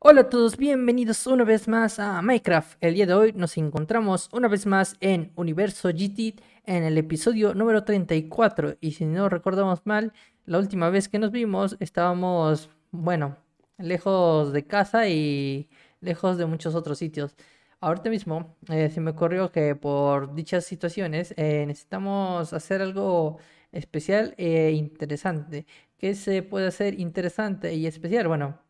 Hola a todos, bienvenidos una vez más a Minecraft. El día de hoy nos encontramos una vez más en Universo GT en el episodio número 34. Y si no recordamos mal, la última vez que nos vimos estábamos, bueno, lejos de casa y lejos de muchos otros sitios. Ahorita mismo eh, se me ocurrió que por dichas situaciones eh, necesitamos hacer algo especial e interesante. ¿Qué se puede hacer interesante y especial? Bueno,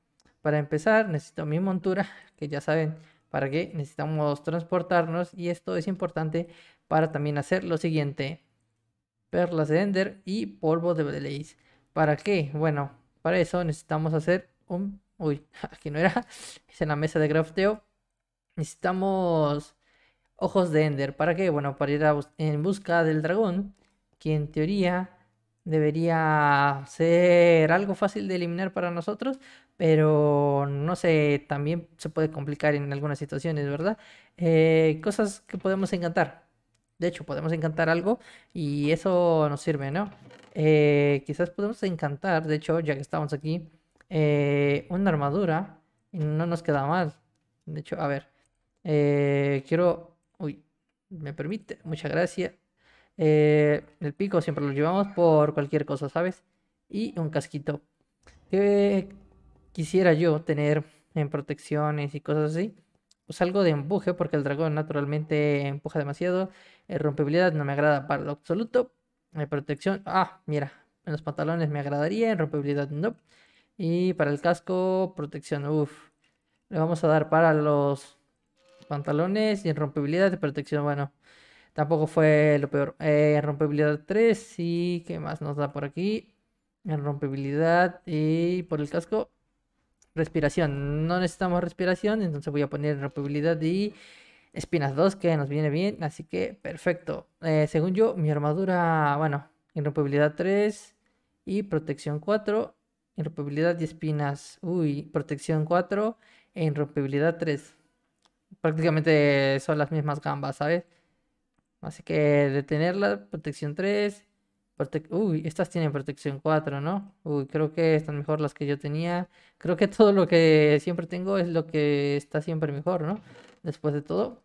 para empezar, necesito mi montura, que ya saben para qué necesitamos transportarnos. Y esto es importante para también hacer lo siguiente. Perlas de Ender y polvo de Blaze. ¿Para qué? Bueno, para eso necesitamos hacer un... Uy, aquí no era. Es en la mesa de crafteo. Necesitamos ojos de Ender. ¿Para qué? Bueno, para ir en busca del dragón. Que en teoría debería ser algo fácil de eliminar para nosotros, pero no sé, también se puede complicar en algunas situaciones, ¿verdad? Eh, cosas que podemos encantar. De hecho, podemos encantar algo y eso nos sirve, ¿no? Eh, quizás podemos encantar, de hecho, ya que estamos aquí, eh, una armadura y no nos queda mal. De hecho, a ver, quiero... Uy, me permite, muchas gracias. el pico siempre lo llevamos por cualquier cosa, ¿sabes? Y un casquito. Eh, quisiera yo tener en protecciones y cosas así, pues algo de empuje, porque el dragón naturalmente empuja demasiado. Eh, rompibilidad no me agrada para lo absoluto. Eh, protección, ah, mira, en los pantalones me agradaría, en rompibilidad no. Y para el casco, protección, Uf. Le vamos a dar para los pantalones y en rompibilidad de protección, bueno. Tampoco fue lo peor. Eh, en rompibilidad 3 y qué más nos da por aquí. En rompibilidad y por el casco respiración. No necesitamos respiración, entonces voy a poner rompibilidad y espinas 2 que nos viene bien, así que perfecto. Eh, según yo, mi armadura, bueno, irrompibilidad 3 y protección 4, irrompibilidad y espinas, uy, protección 4 e irrompibilidad 3. Prácticamente son las mismas gambas, ¿sabes? Así que detenerla, protección 3, Uy, estas tienen protección 4, ¿no? Uy, creo que están mejor las que yo tenía. Creo que todo lo que siempre tengo es lo que está siempre mejor, ¿no? Después de todo.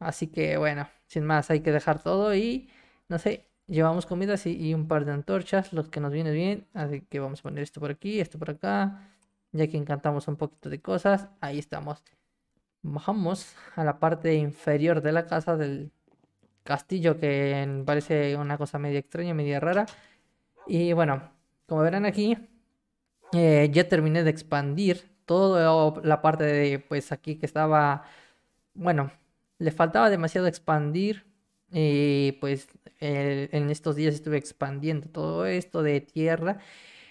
Así que bueno, sin más, hay que dejar todo y no sé, llevamos comidas y, y un par de antorchas, los que nos viene bien. Así que vamos a poner esto por aquí, esto por acá. Ya que encantamos un poquito de cosas, ahí estamos. Bajamos a la parte inferior de la casa del, castillo que parece una cosa media extraña, media rara. Y bueno, como verán aquí, eh, ya terminé de expandir toda la parte de, pues aquí que estaba, bueno, le faltaba demasiado expandir. Y pues en estos días estuve expandiendo todo esto de tierra.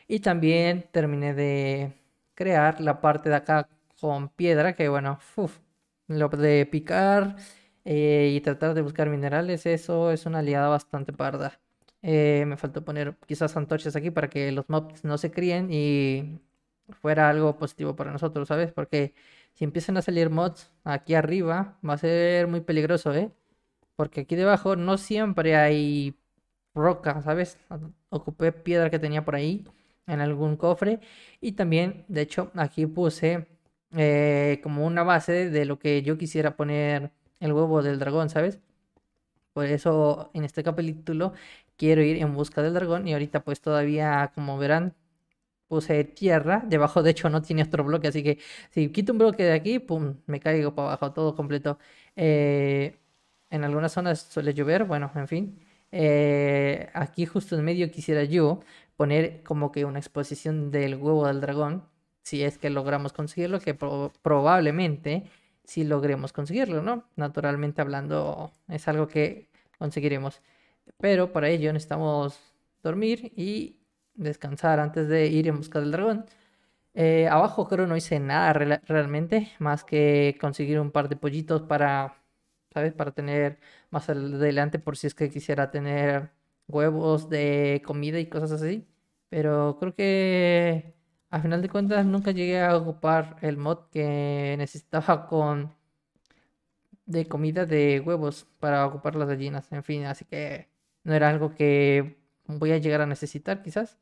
Y también terminé de crear la parte de acá con piedra, que bueno, lo de picar eh, y tratar de buscar minerales, eso es una aliada bastante parda. Eh, me faltó poner quizás antorchas aquí para que los mobs no se críen y fuera algo positivo para nosotros, ¿sabes? Porque si empiezan a salir mods aquí arriba, va a ser muy peligroso, ¿eh? Porque aquí debajo no siempre hay roca, ¿sabes? Ocupé piedra que tenía por ahí en algún cofre. Y también, de hecho, aquí puse eh, como una base de lo que yo quisiera poner el huevo del dragón, ¿sabes? Por eso en este capítulo quiero ir en busca del dragón y ahorita pues todavía, como verán, puse tierra, debajo de hecho no tiene otro bloque, así que si quito un bloque de aquí, pum, me caigo para abajo, todo completo. Eh, en algunas zonas suele llover, bueno, en fin. Eh, aquí justo en medio quisiera yo poner como que una exposición del huevo del dragón, si es que logramos conseguirlo, que probablemente si logremos conseguirlo, ¿no? Naturalmente hablando, es algo que conseguiremos. Pero para ello necesitamos dormir y descansar antes de ir en busca del dragón. Eh, abajo creo no hice nada realmente, más que conseguir un par de pollitos para, ¿sabes? Para tener más adelante por si es que quisiera tener huevos de comida y cosas así. Pero creo que al final de cuentas nunca llegué a ocupar el mod que necesitaba con de comida de huevos para ocupar las gallinas, en fin, así que no era algo que voy a llegar a necesitar quizás.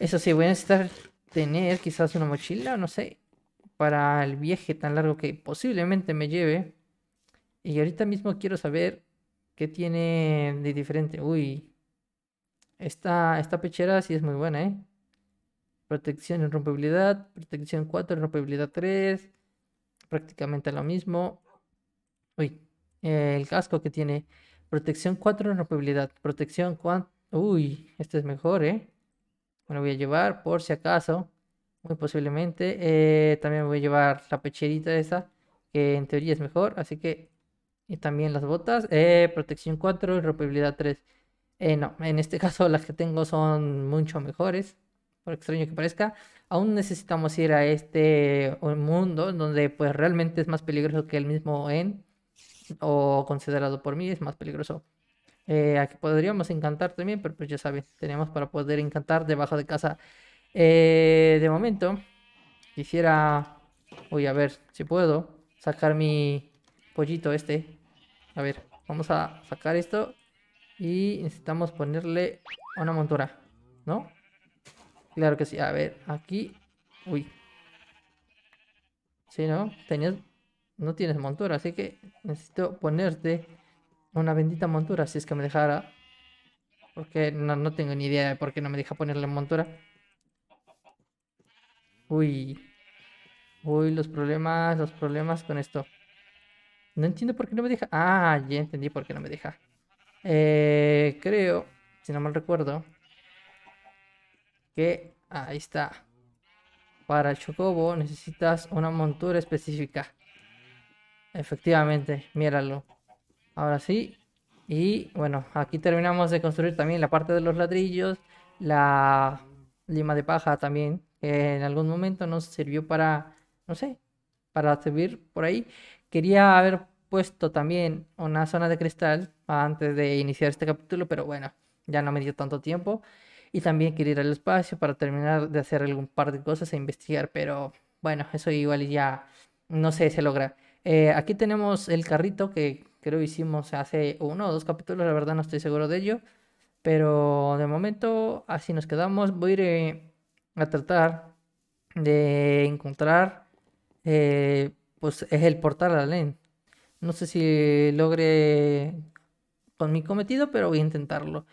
Eso sí, voy a necesitar tener quizás una mochila, no sé, para el viaje tan largo que posiblemente me lleve. Y ahorita mismo quiero saber qué tiene de diferente. Uy, esta, esta pechera sí es muy buena, ¿eh? Protección y rompibilidad, protección 4, rompibilidad 3. Prácticamente lo mismo. Uy, el casco que tiene. Protección 4 rompibilidad. Protección 4. Uy, este es mejor, ¿eh? Me lo voy a llevar por si acaso. Muy posiblemente. Eh, también voy a llevar la pecherita esa. Que en teoría es mejor. Así que. Y también las botas. Eh, protección 4 y rompibilidad 3. no, en este caso las que tengo son mucho mejores por extraño que parezca, aún necesitamos ir a este mundo donde pues realmente es más peligroso que el mismo en o considerado por mí es más peligroso. Eh, aquí podríamos encantar también, pero pues, ya saben, tenemos para poder encantar debajo de casa. Eh, de momento, quisiera, voy a ver si puedo sacar mi pollito este. A ver, vamos a sacar esto y necesitamos ponerle una montura, ¿no? Claro que sí. A ver, aquí. Uy. Sí, ¿no? Tenías... No tienes montura, así que necesito ponerte una bendita montura si es que me dejara. Porque no, no tengo ni idea de por qué no me deja ponerle montura. Uy. Uy, los problemas, los problemas con esto. No entiendo por qué no me deja. Ah, ya entendí por qué no me deja. Eh, creo, si no mal recuerdo, que ahí está. Para el chocobo necesitas una montura específica. Efectivamente, míralo. Ahora sí. Y bueno, aquí terminamos de construir también la parte de los ladrillos. La lima de paja también. Que en algún momento nos sirvió para, no sé, para servir por ahí. Quería haber puesto también una zona de cristal antes de iniciar este capítulo, pero bueno, ya no me dio tanto tiempo. Y también quiero ir al espacio para terminar de hacer algún par de cosas e investigar, pero bueno, eso igual ya no sé, se logra. Eh, aquí tenemos el carrito que creo hicimos hace uno o dos capítulos, la verdad no estoy seguro de ello. Pero de momento así nos quedamos. Voy a ir eh, a tratar de encontrar eh, pues es el portal a la LEN. No sé si logre con mi cometido, pero voy a intentarlo.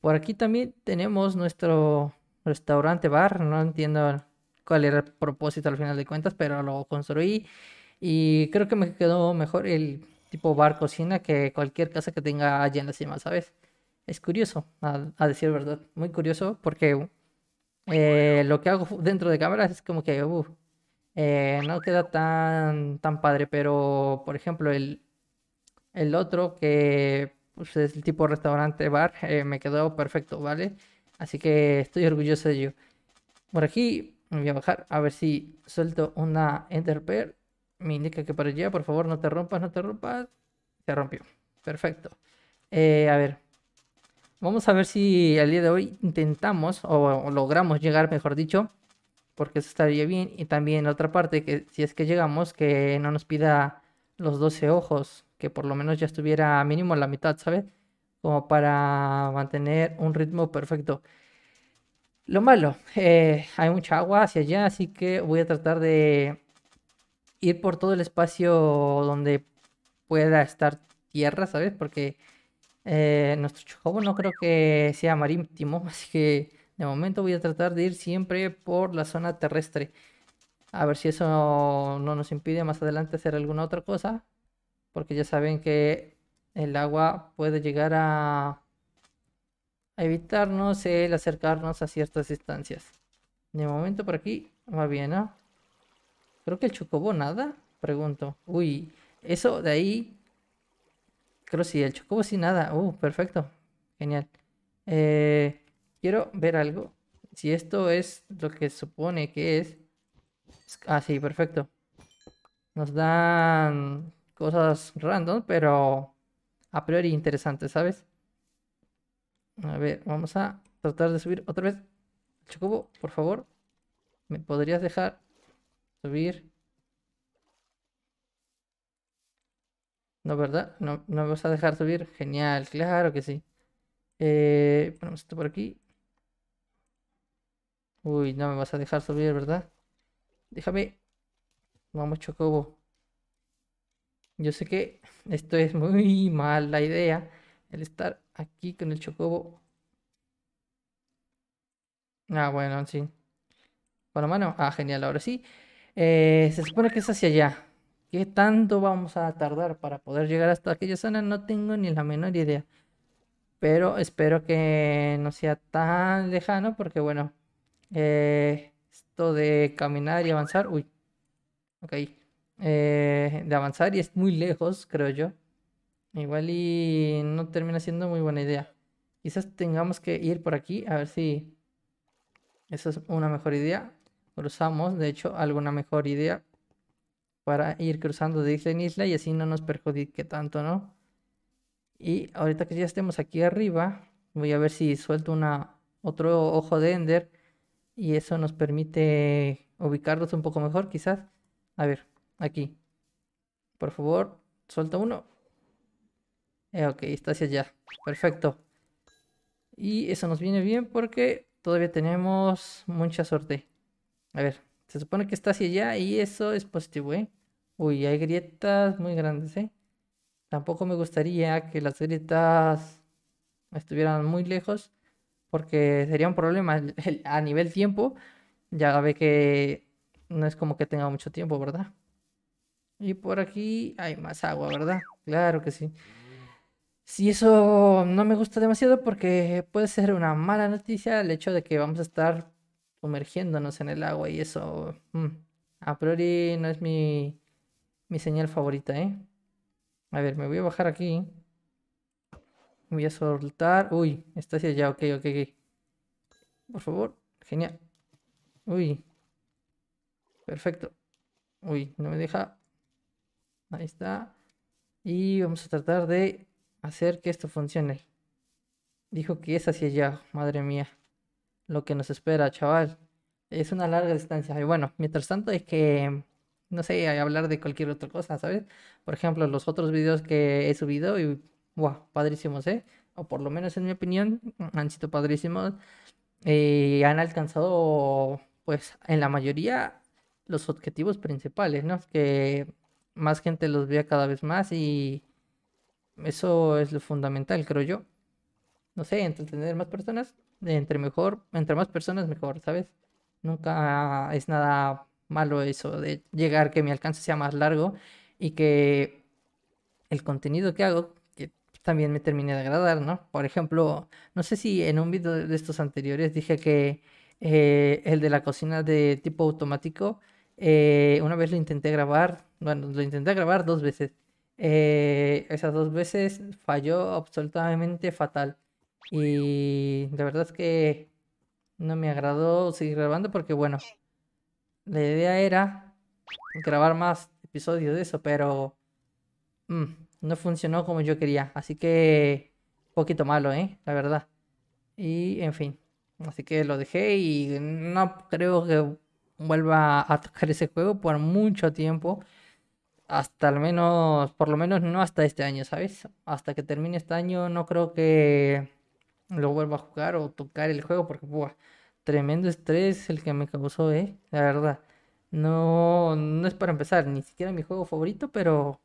Por aquí también tenemos nuestro restaurante bar. No entiendo cuál era el propósito al final de cuentas, pero lo construí y creo que me quedó mejor el tipo bar cocina que cualquier casa que tenga allá en la cima, ¿sabes? Es curioso, a, decir verdad, muy curioso porque uh, eh, lo que hago dentro de cámaras es como que uh, eh, no queda tan, tan padre, pero por ejemplo el, el otro que es el tipo restaurante bar, eh, me quedó perfecto, ¿vale? Así que estoy orgulloso de ello. Por aquí me voy a bajar a ver si suelto una enterper Me indica que para allá, por favor, no te rompas, no te rompas. Se rompió. Perfecto. Eh, a ver. Vamos a ver si al día de hoy intentamos o, logramos llegar, mejor dicho, porque eso estaría bien. Y también la otra parte, que si es que llegamos, que no nos pida los 12 ojos que por lo menos ya estuviera mínimo la mitad, ¿sabes? Como para mantener un ritmo perfecto. Lo malo, eh, hay mucha agua hacia allá, así que voy a tratar de ir por todo el espacio donde pueda estar tierra, ¿sabes? Porque eh, nuestro chocobo no creo que sea marítimo, así que de momento voy a tratar de ir siempre por la zona terrestre. A ver si eso no nos impide más adelante hacer alguna otra cosa porque ya saben que el agua puede llegar a, evitarnos el acercarnos a ciertas distancias. De momento por aquí va bien, ¿no? Creo que el chocobo nada, pregunto. Uy, eso de ahí... Creo sí, el chocobo sí nada. Uh, perfecto. Genial. Eh, quiero ver algo. Si esto es lo que supone que es... Ah, sí, perfecto. Nos dan cosas random, pero a priori interesantes, ¿sabes? A ver, vamos a tratar de subir otra vez. Chocobo, por favor, ¿me podrías dejar subir? No, ¿verdad? No, no me vas a dejar subir. Genial, claro que sí. Eh, ponemos esto por aquí. Uy, no me vas a dejar subir, ¿verdad? Déjame. Vamos, Chocobo. Yo sé que esto es muy mala idea, el estar aquí con el chocobo. Ah, bueno, sí. Por la mano. Ah, genial, ahora sí. Eh, se supone que es hacia allá. ¿Qué tanto vamos a tardar para poder llegar hasta aquella zona? No tengo ni la menor idea. Pero espero que no sea tan lejano porque, bueno, eh, esto de caminar y avanzar... Uy, ok. Eh, de avanzar y es muy lejos, creo yo. Igual y no termina siendo muy buena idea. Quizás tengamos que ir por aquí a ver si esa es una mejor idea. Cruzamos, de hecho, alguna mejor idea para ir cruzando de isla en isla y así no nos perjudique tanto, ¿no? Y ahorita que ya estemos aquí arriba, voy a ver si suelto una, otro ojo de Ender y eso nos permite ubicarlos un poco mejor, quizás. A ver, Aquí. Por favor, suelta uno. Eh, ok, está hacia allá. Perfecto. Y eso nos viene bien porque todavía tenemos mucha suerte. A ver, se supone que está hacia allá y eso es positivo, ¿eh? Uy, hay grietas muy grandes, ¿eh? Tampoco me gustaría que las grietas estuvieran muy lejos porque sería un problema a nivel tiempo. Ya ve que no es como que tenga mucho tiempo, ¿verdad? Y por aquí hay más agua, ¿verdad? Claro que sí. Si eso no me gusta demasiado porque puede ser una mala noticia el hecho de que vamos a estar sumergiéndonos en el agua y eso mm, a priori no es mi, mi señal favorita, ¿eh? A ver, me voy a bajar aquí. Voy a soltar. Uy, está hacia allá, ok, ok, ok. Por favor, genial. Uy. Perfecto. Uy, no me deja. Ahí está. Y vamos a tratar de hacer que esto funcione. Dijo que es así ya. Madre mía. Lo que nos espera, chaval. Es una larga distancia. Y bueno, mientras tanto es que... No sé, hablar de cualquier otra cosa, ¿sabes? Por ejemplo, los otros videos que he subido y... ¡Wow! Padrísimos, ¿eh? O por lo menos en mi opinión, han sido padrísimos. Y eh, han alcanzado, pues, en la mayoría los objetivos principales, ¿no? Que más gente los vea cada vez más y eso es lo fundamental, creo yo. No sé, entretener más personas, entre mejor, entre más personas mejor, ¿sabes? Nunca es nada malo eso de llegar que mi alcance sea más largo y que el contenido que hago que también me termine de agradar, ¿no? Por ejemplo, no sé si en un video de estos anteriores dije que eh, el de la cocina de tipo automático, eh, una vez lo intenté grabar, bueno, lo intenté grabar dos veces. Eh, esas dos veces falló absolutamente fatal. Y la verdad es que no me agradó seguir grabando porque, bueno, la idea era grabar más episodios de eso, pero mm, no funcionó como yo quería. Así que, un poquito malo, ¿eh? La verdad. Y, en fin. Así que lo dejé y no creo que vuelva a tocar ese juego por mucho tiempo hasta al menos, por lo menos no hasta este año, ¿sabes? Hasta que termine este año no creo que lo vuelva a jugar o tocar el juego porque, buah, tremendo estrés el que me causó, ¿eh? La verdad. No, no es para empezar, ni siquiera mi juego favorito, pero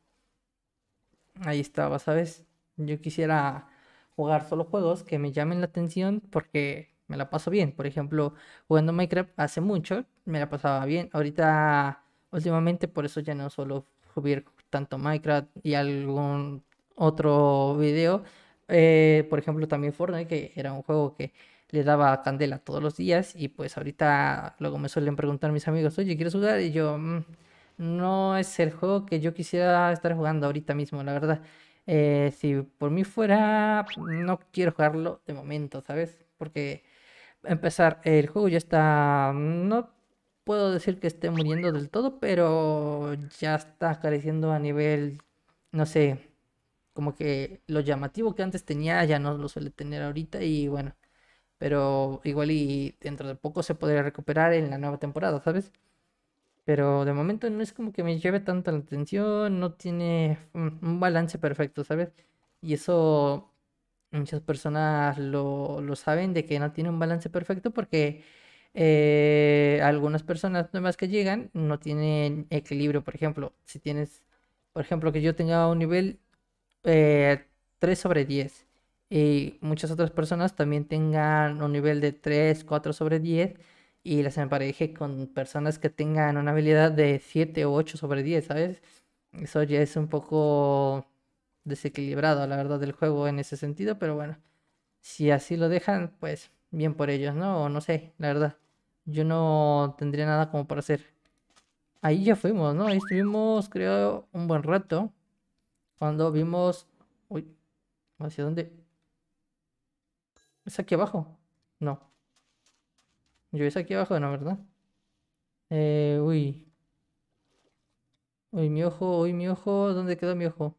ahí estaba, ¿sabes? Yo quisiera jugar solo juegos que me llamen la atención porque me la paso bien. Por ejemplo, jugando Minecraft hace mucho me la pasaba bien. Ahorita, últimamente, por eso ya no solo subir tanto Minecraft y algún otro video. Eh, por ejemplo, también Fortnite, que era un juego que le daba candela todos los días. Y pues ahorita luego me suelen preguntar mis amigos, oye, ¿quieres jugar? Y yo, mm, no es el juego que yo quisiera estar jugando ahorita mismo, la verdad. Eh, si por mí fuera, no quiero jugarlo de momento, ¿sabes? Porque empezar, el juego ya está no puedo decir que esté muriendo del todo, pero ya está careciendo a nivel, no sé, como que lo llamativo que antes tenía ya no lo suele tener ahorita y bueno, pero igual y dentro de poco se podría recuperar en la nueva temporada, ¿sabes? Pero de momento no es como que me lleve tanta la atención, no tiene un balance perfecto, ¿sabes? Y eso muchas personas lo, lo saben de que no tiene un balance perfecto porque eh, algunas personas nuevas que llegan no tienen equilibrio, por ejemplo, si tienes, por ejemplo, que yo tenga un nivel 3 eh, sobre 10 y muchas otras personas también tengan un nivel de 3, 4 sobre 10 y las empareje con personas que tengan una habilidad de 7 o 8 sobre 10, ¿sabes? Eso ya es un poco desequilibrado, la verdad, del juego en ese sentido, pero bueno, si así lo dejan, pues bien por ellos, ¿no? O no sé, la verdad. Yo no tendría nada como para hacer. Ahí ya fuimos, ¿no? Ahí estuvimos, creo, un buen rato. Cuando vimos... Uy, ¿hacia dónde? ¿Es aquí abajo? No. Yo es aquí abajo, ¿no? ¿Verdad? Eh, uy. Uy, mi ojo, uy, mi ojo. ¿Dónde quedó mi ojo?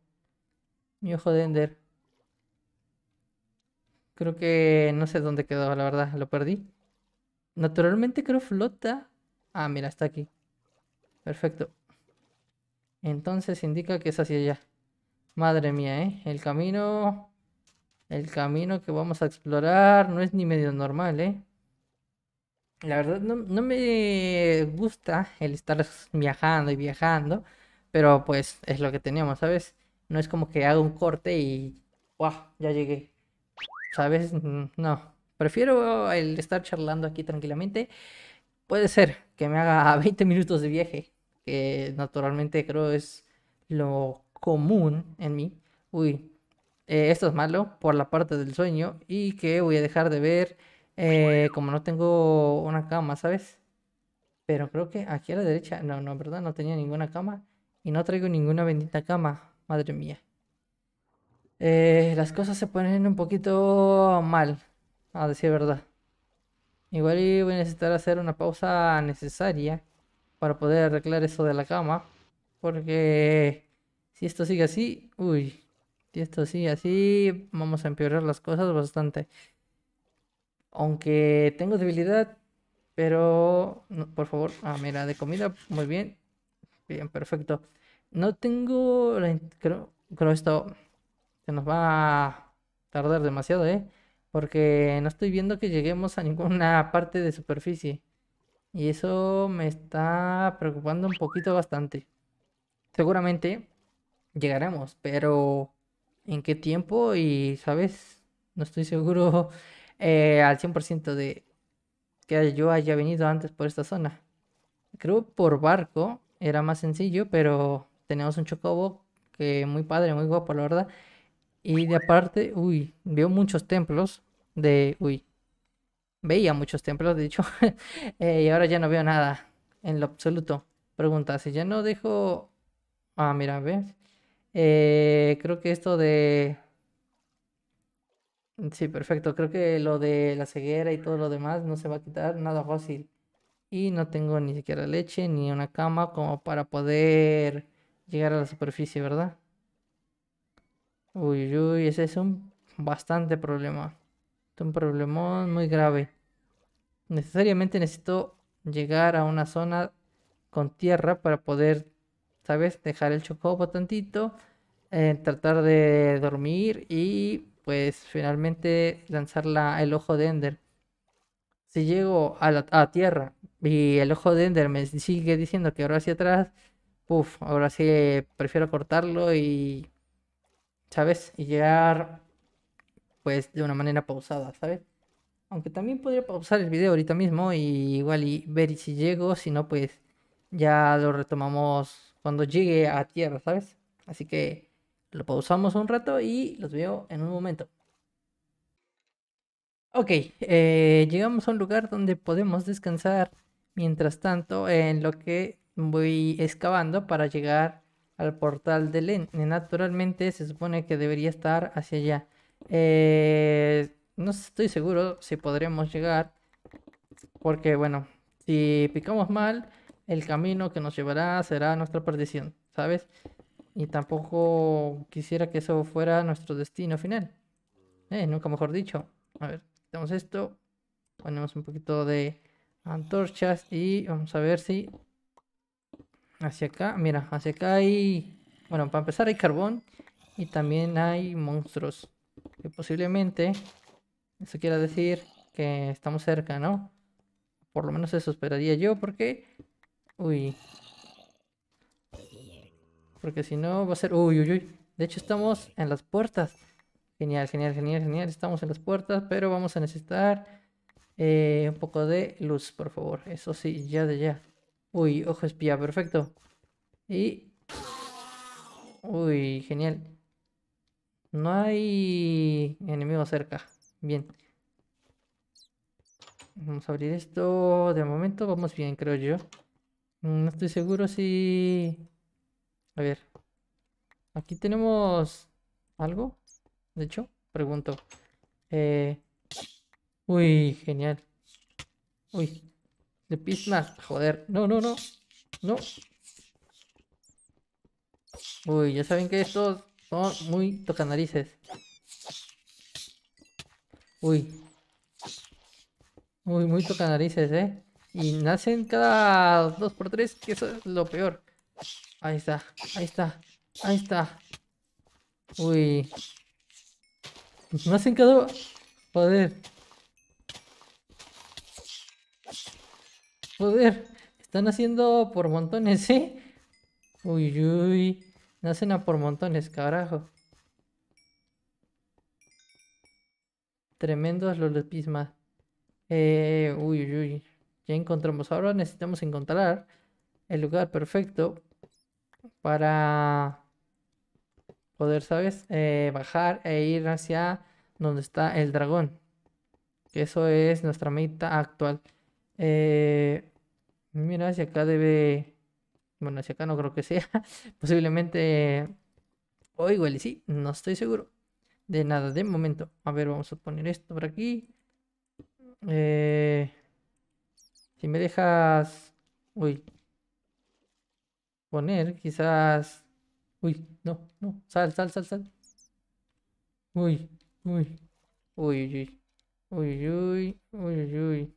Mi ojo de Ender. Creo que no sé dónde quedó, la verdad. Lo perdí. Naturalmente creo flota. Ah, mira, está aquí. Perfecto. Entonces indica que es hacia allá. Madre mía, ¿eh? El camino... El camino que vamos a explorar no es ni medio normal, ¿eh? La verdad no, me gusta el estar viajando y viajando, pero pues es lo que teníamos, ¿sabes? No es como que hago un corte y... ¡Wow! Ya llegué. ¿Sabes? Mm, no. Prefiero el estar charlando aquí tranquilamente. Puede ser que me haga 20 minutos de viaje, que naturalmente creo es lo común en mí. Uy, eh, esto es malo por la parte del sueño y que voy a dejar de ver eh, como no tengo una cama, ¿sabes? Pero creo que aquí a la derecha, no, no, ¿verdad? No tenía ninguna cama y no traigo ninguna bendita cama, madre mía. Eh, las cosas se ponen un poquito mal. A ah, decir verdad. Igual voy a necesitar hacer una pausa necesaria para poder arreglar eso de la cama. Porque si esto sigue así, uy, si esto sigue así, vamos a empeorar las cosas bastante. Aunque tengo debilidad, pero por favor, ah, mira, de comida, muy bien. Bien, perfecto. No tengo, creo, creo esto se nos va a tardar demasiado, ¿eh? Porque no estoy viendo que lleguemos a ninguna parte de superficie. Y eso me está preocupando un poquito bastante. Seguramente llegaremos, pero ¿en qué tiempo? Y, ¿sabes? No estoy seguro eh, al 100% de que yo haya venido antes por esta zona. Creo por barco era más sencillo, pero tenemos un chocobo que muy padre, muy guapo, la verdad. Y de aparte, uy, veo muchos templos de... Uy, veía muchos templos, de hecho. Eh, y ahora ya no veo nada, en lo absoluto. Pregunta, si ya no dejo... Ah, mira, ¿ves? Eh, creo que esto de... Sí, perfecto. Creo que lo de la ceguera y todo lo demás no se va a quitar nada fácil. Y no tengo ni siquiera leche ni una cama como para poder llegar a la superficie, ¿verdad? Uy, uy, ese es un bastante problema. Es un problemón muy grave. Necesariamente necesito llegar a una zona con tierra para poder, ¿sabes? Dejar el chocobo tantito, eh, tratar de dormir y pues finalmente lanzar el ojo de Ender. Si llego a, la, tierra y el ojo de Ender me sigue diciendo que ahora hacia atrás, puff, ahora sí prefiero cortarlo y ¿sabes? Y llegar, pues, de una manera pausada, ¿sabes? Aunque también podría pausar el video ahorita mismo y igual y ver si llego, si no, pues ya lo retomamos cuando llegue a tierra, ¿sabes? Así que lo pausamos un rato y los veo en un momento. Ok, eh, llegamos a un lugar donde podemos descansar mientras tanto en lo que voy excavando para llegar a al portal de Len. Naturalmente se supone que debería estar hacia allá. Eh, no estoy seguro si podremos llegar. Porque bueno, si picamos mal, el camino que nos llevará será nuestra perdición, ¿sabes? Y tampoco quisiera que eso fuera nuestro destino final. Eh, nunca mejor dicho. A ver, quitamos esto. Ponemos un poquito de antorchas y vamos a ver si Hacia acá, mira, hacia acá hay... Bueno, para empezar hay carbón y también hay monstruos. Que posiblemente eso quiera decir que estamos cerca, ¿no? Por lo menos eso esperaría yo porque... Uy. Porque si no va a ser... Uy, uy, uy. De hecho estamos en las puertas. Genial, genial, genial, genial. Estamos en las puertas, pero vamos a necesitar eh, un poco de luz, por favor. Eso sí, ya de ya. Uy, ojo espía, perfecto. Y... Uy, genial. No hay enemigo cerca. Bien. Vamos a abrir esto. De momento vamos bien, creo yo. Mm, no estoy seguro si... A ver. Aquí tenemos... ¿Algo? De hecho, pregunto. Eh, uy, genial. Uy, de pismas, joder. No, no, no. No. Uy, ya saben que estos son muy tocanarices. Uy. Uy, muy tocanarices, ¿eh? Y nacen cada dos por tres, que eso es lo peor. Ahí está, ahí está, ahí está. Uy. Nacen cada... Joder. Joder, están haciendo por montones, ¿eh? Uy, uy. Nacen a por montones, carajo. Tremendos los lepismas. Eh, uy, uy, uy. Ya encontramos. Ahora necesitamos encontrar el lugar perfecto para poder, ¿sabes? Eh, bajar e ir hacia donde está el dragón. Eso es nuestra meta actual. Eh, mira, hacia acá debe. Bueno, hacia acá no creo que sea. Posiblemente. O igual y sí, no estoy seguro. De nada, de momento. A ver, vamos a poner esto por aquí. Eh, si me dejas. Uy. Poner, quizás. Uy, no, no. Sal, sal, sal, sal. uy. Uy, uy. Uy, uy. Uy, uy. uy.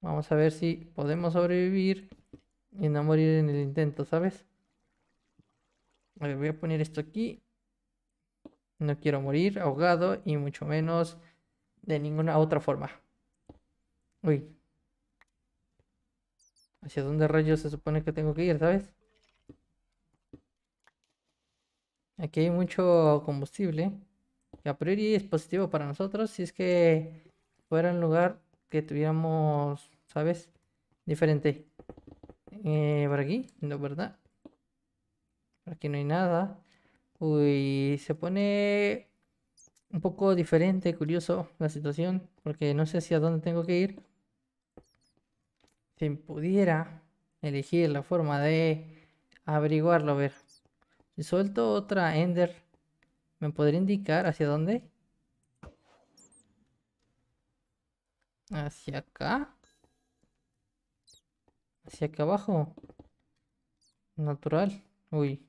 Vamos a ver si podemos sobrevivir y no morir en el intento, ¿sabes? voy a poner esto aquí. No quiero morir ahogado y mucho menos de ninguna otra forma. Uy. ¿Hacia dónde rayos se supone que tengo que ir, sabes? Aquí hay mucho combustible. Que a priori es positivo para nosotros si es que fuera un lugar que tuviéramos, ¿sabes? Diferente. Eh, por aquí, no, ¿verdad? aquí no hay nada. Uy, se pone un poco diferente, curioso la situación, porque no sé hacia dónde tengo que ir. Si pudiera elegir la forma de averiguarlo, a ver. Si suelto otra Ender, ¿me podría indicar hacia dónde? hacia acá. Hacia acá abajo. Natural. Uy.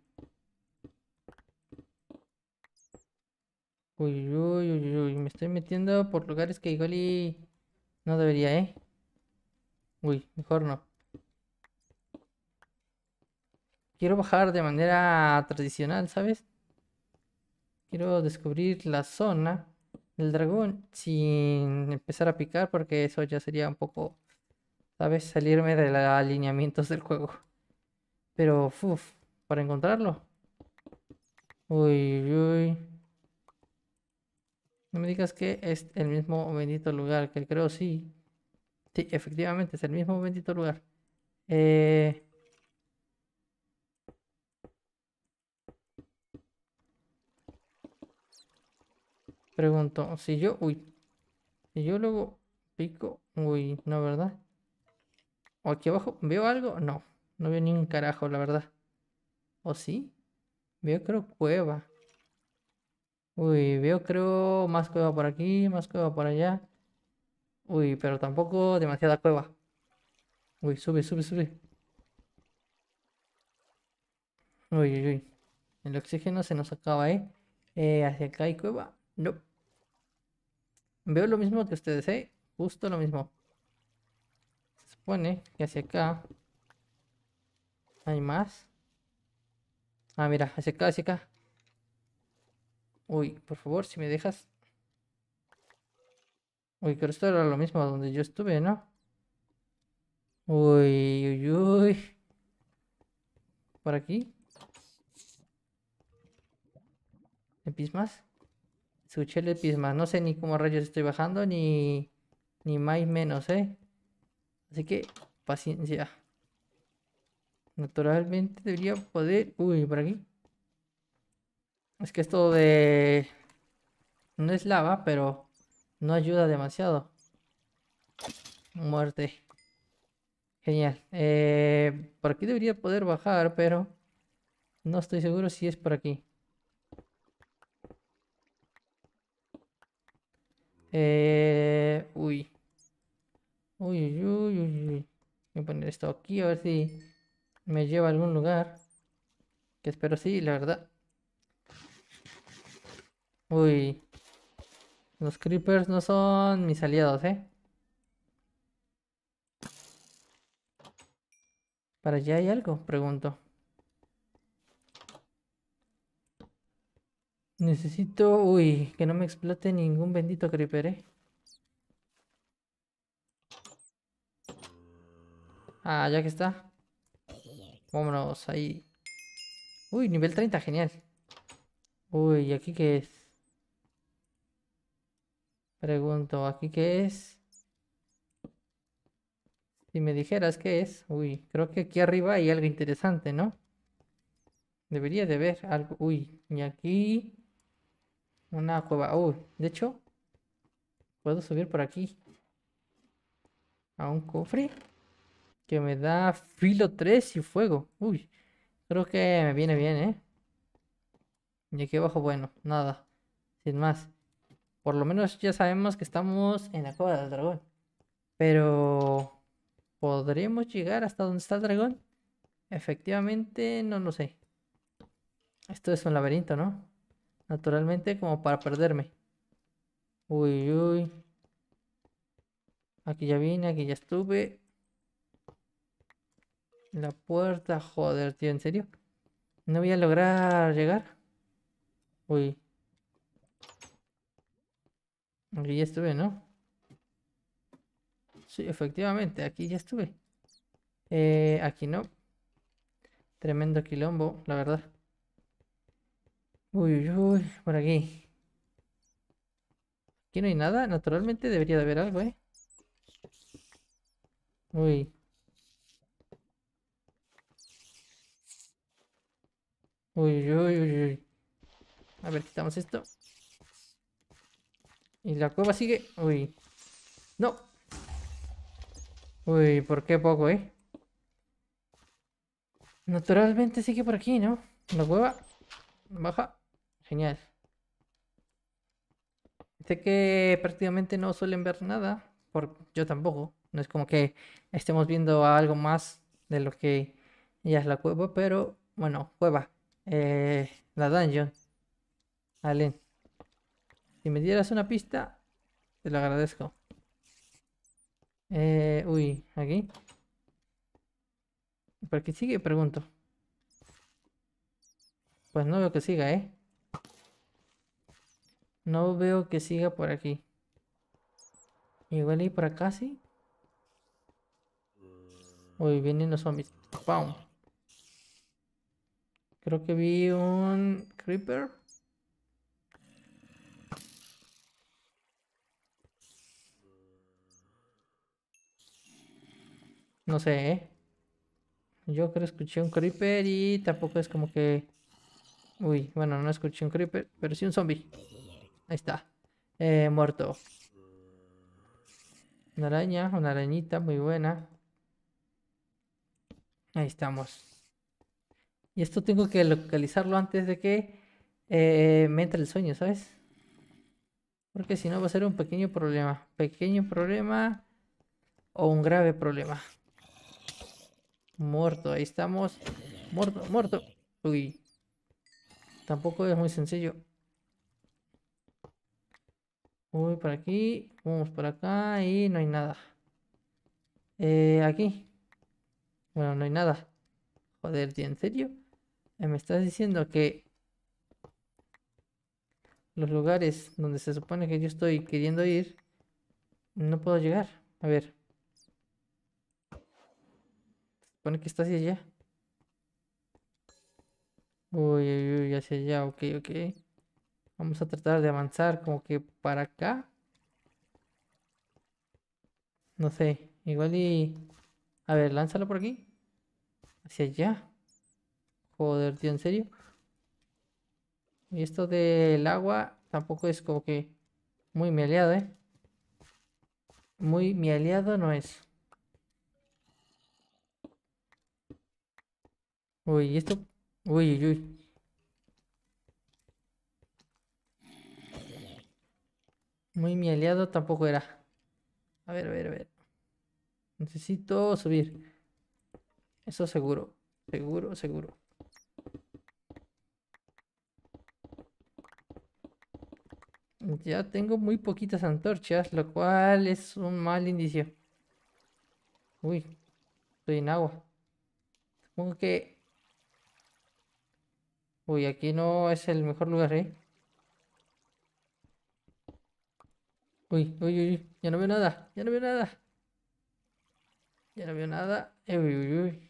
Uy, uy, uy, uy. Me estoy metiendo por lugares que igual y... No debería, ¿eh? Uy, mejor no. Quiero bajar de manera tradicional, ¿sabes? Quiero descubrir la zona el dragón sin empezar a picar porque eso ya sería un poco, ¿sabes? Salirme de los alineamientos del juego. Pero, uff, para encontrarlo. Uy, uy. No me digas que es el mismo bendito lugar, que creo sí. Sí, efectivamente, es el mismo bendito lugar. Eh... Pregunto, si yo, uy, si yo luego pico, uy, no, ¿verdad? ¿O aquí abajo veo algo? No, no veo ni un carajo, la verdad. ¿O sí? Veo creo cueva. Uy, veo creo más cueva por aquí, más cueva por allá. Uy, pero tampoco demasiada cueva. Uy, sube, sube, sube. Uy, uy, uy. El oxígeno se nos acaba, ¿eh? eh hacia acá hay cueva? No. Veo lo mismo que ustedes, ¿eh? Justo lo mismo. Se supone que hacia acá hay más. Ah, mira, hacia acá, hacia acá. Uy, por favor, si me dejas. Uy, creo que esto era lo mismo donde yo estuve, ¿no? Uy, uy, uy. ¿Por aquí? ¿Me pismas? su pisma. No sé ni cómo rayos estoy bajando, ni, ni más menos, ¿eh? Así que, paciencia. Naturalmente debería poder... Uy, por aquí. Es que esto de... No es lava, pero no ayuda demasiado. Muerte. Genial. Eh, por aquí debería poder bajar, pero... No estoy seguro si es por aquí. Eh, uy. Uy, uy, uy, uy. Voy a poner esto aquí a ver si me lleva a algún lugar. Que espero sí, la verdad. Uy. Los creepers no son mis aliados, ¿eh? ¿Para allá hay algo? Pregunto. Necesito... Uy, que no me explote ningún bendito creeper, ¿eh? Ah, ya que está. Vámonos, ahí. Uy, nivel 30, genial. Uy, ¿y aquí qué es? Pregunto, ¿aquí qué es? Si me dijeras qué es. Uy, creo que aquí arriba hay algo interesante, ¿no? Debería de ver algo. Uy, y aquí... Una cueva. Uy, oh, de hecho, puedo subir por aquí. A un cofre. Que me da filo 3 y fuego. Uy, creo que me viene bien, ¿eh? Y aquí abajo, bueno, nada. Sin más. Por lo menos ya sabemos que estamos en la cueva del dragón. Pero... ¿Podremos llegar hasta donde está el dragón? Efectivamente, no lo sé. Esto es un laberinto, ¿no? Naturalmente como para perderme. Uy, uy. Aquí ya vine, aquí ya estuve. La puerta, joder, tío, ¿en serio? No voy a lograr llegar. Uy. Aquí ya estuve, ¿no? Sí, efectivamente, aquí ya estuve. Eh, aquí no. Tremendo quilombo, la verdad. Uy, uy, uy, por aquí. Aquí no hay nada, naturalmente debería de haber algo, ¿eh? Uy. Uy, uy, uy, uy. A ver, quitamos esto. Y la cueva sigue. Uy. No. Uy, por qué poco, ¿eh? Naturalmente sigue por aquí, ¿no? La cueva. Baja. Genial. Sé que prácticamente no suelen ver nada, por, yo tampoco. No es como que estemos viendo algo más de lo que ya es la cueva, pero bueno, cueva. Eh, la dungeon. Alen. Si me dieras una pista, te lo agradezco. Eh, uy, aquí. ¿Por qué sigue? Pregunto. Pues no veo que siga, ¿eh? No veo que siga por aquí. Igual y por acá, sí. Uy, vienen los zombies. ¡Pum! Creo que vi un creeper. No sé, ¿eh? Yo creo que escuché un creeper y tampoco es como que... Uy, bueno, no escuché un creeper, pero sí un zombie. Ahí está. Eh, muerto. Una araña, una arañita muy buena. Ahí estamos. Y esto tengo que localizarlo antes de que eh, me entre el sueño, ¿sabes? Porque si no va a ser un pequeño problema. Pequeño problema o un grave problema. Muerto, ahí estamos. Muerto, muerto. Uy. Tampoco es muy sencillo. Voy por aquí, vamos por acá y no hay nada. Eh, aquí. Bueno, no hay nada. Joder, tío, ¿en serio? Eh, me estás diciendo que los lugares donde se supone que yo estoy queriendo ir, no puedo llegar. A ver. Se supone que está hacia allá. Uy, uy, uy, hacia allá, ok, ok. Vamos a tratar de avanzar como que para acá. No sé, igual y... A ver, lánzalo por aquí. Hacia allá. Joder, tío, ¿en serio? Y esto del agua tampoco es como que muy mi aliado, ¿eh? Muy mi aliado no es. Uy, esto... Uy, uy, uy. Muy mi aliado tampoco era. A ver, a ver, a ver. Necesito subir. Eso seguro. Seguro, seguro. Ya tengo muy poquitas antorchas, lo cual es un mal indicio. Uy, estoy en agua. Supongo que... Uy, aquí no es el mejor lugar, ¿eh? Uy, uy, uy, ya no veo nada, ya no veo nada. Ya no veo nada. Eh, uy, uy, uy.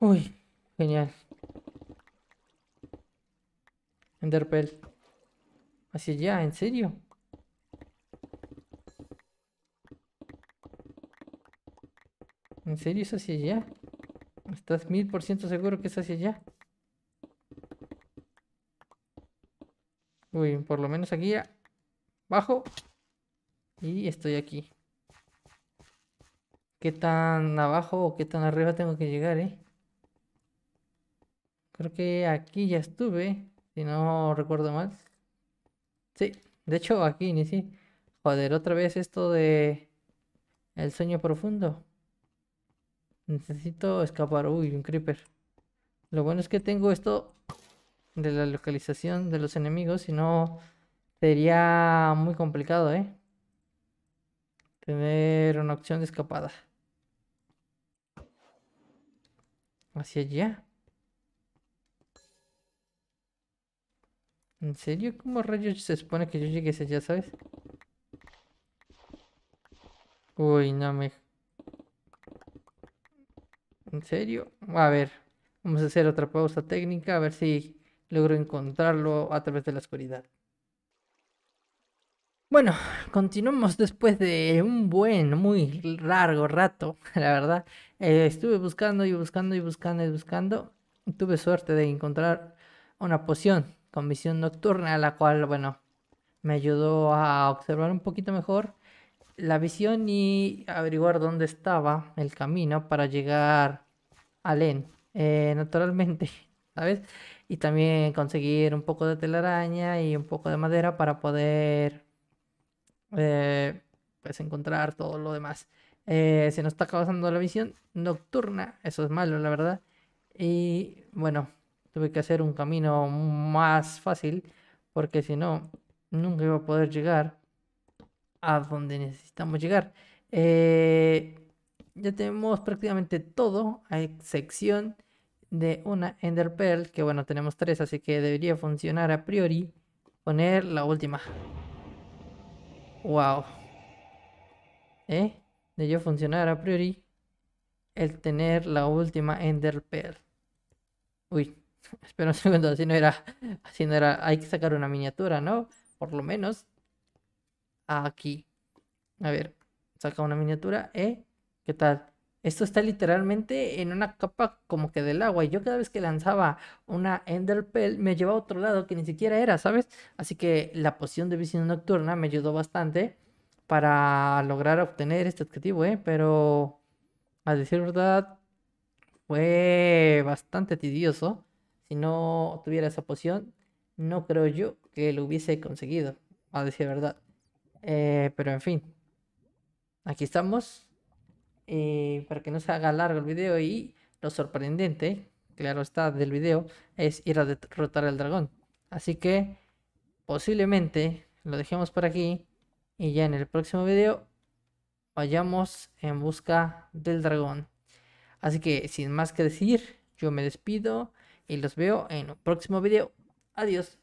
Uy, genial. Enderpell. Hacia allá, ¿en serio? ¿En serio es hacia allá? ¿Estás mil por ciento seguro que es hacia allá? Uy, por lo menos aquí ya. Bajo. Y estoy aquí. ¿Qué tan abajo o qué tan arriba tengo que llegar, eh? Creo que aquí ya estuve, si no recuerdo mal. Sí, de hecho aquí ni sí. Joder, otra vez esto de... El sueño profundo. Necesito escapar. Uy, un creeper. Lo bueno es que tengo esto de la localización de los enemigos, si no sería muy complicado, ¿eh? Tener una opción de escapada. Hacia allá. ¿En serio? ¿Cómo rayos se supone que yo llegue hacia allá, sabes? Uy, no me... ¿En serio? A ver, vamos a hacer otra pausa técnica, a ver si logro encontrarlo a través de la oscuridad. Bueno, continuamos después de un buen, muy largo rato, la verdad. Eh, estuve buscando y buscando y buscando y buscando. tuve suerte de encontrar una poción con visión nocturna, la cual, bueno, me ayudó a observar un poquito mejor la visión y averiguar dónde estaba el camino para llegar a Len. Eh, naturalmente, ¿sabes? y también conseguir un poco de telaraña y un poco de madera para poder eh, pues encontrar todo lo demás. Eh, se nos está causando la visión nocturna, eso es malo, la verdad. Y bueno, tuve que hacer un camino más fácil porque si no, nunca iba a poder llegar a donde necesitamos llegar. Eh, ya tenemos prácticamente todo, a excepción de una Ender Pearl, que bueno, tenemos tres, así que debería funcionar a priori, poner la última. Wow. ¿Eh? debería funcionar a priori el tener la última Ender Pearl. Uy, espera un segundo, así no era, así no era, hay que sacar una miniatura, ¿no? Por lo menos aquí. A ver, saca una miniatura, ¿eh? ¿Qué tal? Esto está literalmente en una capa como que del agua. Y yo cada vez que lanzaba una Ender Pearl me llevaba a otro lado que ni siquiera era, ¿sabes? Así que la poción de visión nocturna me ayudó bastante para lograr obtener este objetivo, ¿eh? Pero, a decir verdad, fue bastante tedioso. Si no tuviera esa poción, no creo yo que lo hubiese conseguido, a decir verdad. Eh, pero en fin, aquí estamos. Eh, para que no se haga largo el video y lo sorprendente, claro está, del video es ir a derrotar al dragón. Así que posiblemente lo dejemos por aquí y ya en el próximo video vayamos en busca del dragón. Así que sin más que decir, yo me despido y los veo en un próximo video. Adiós.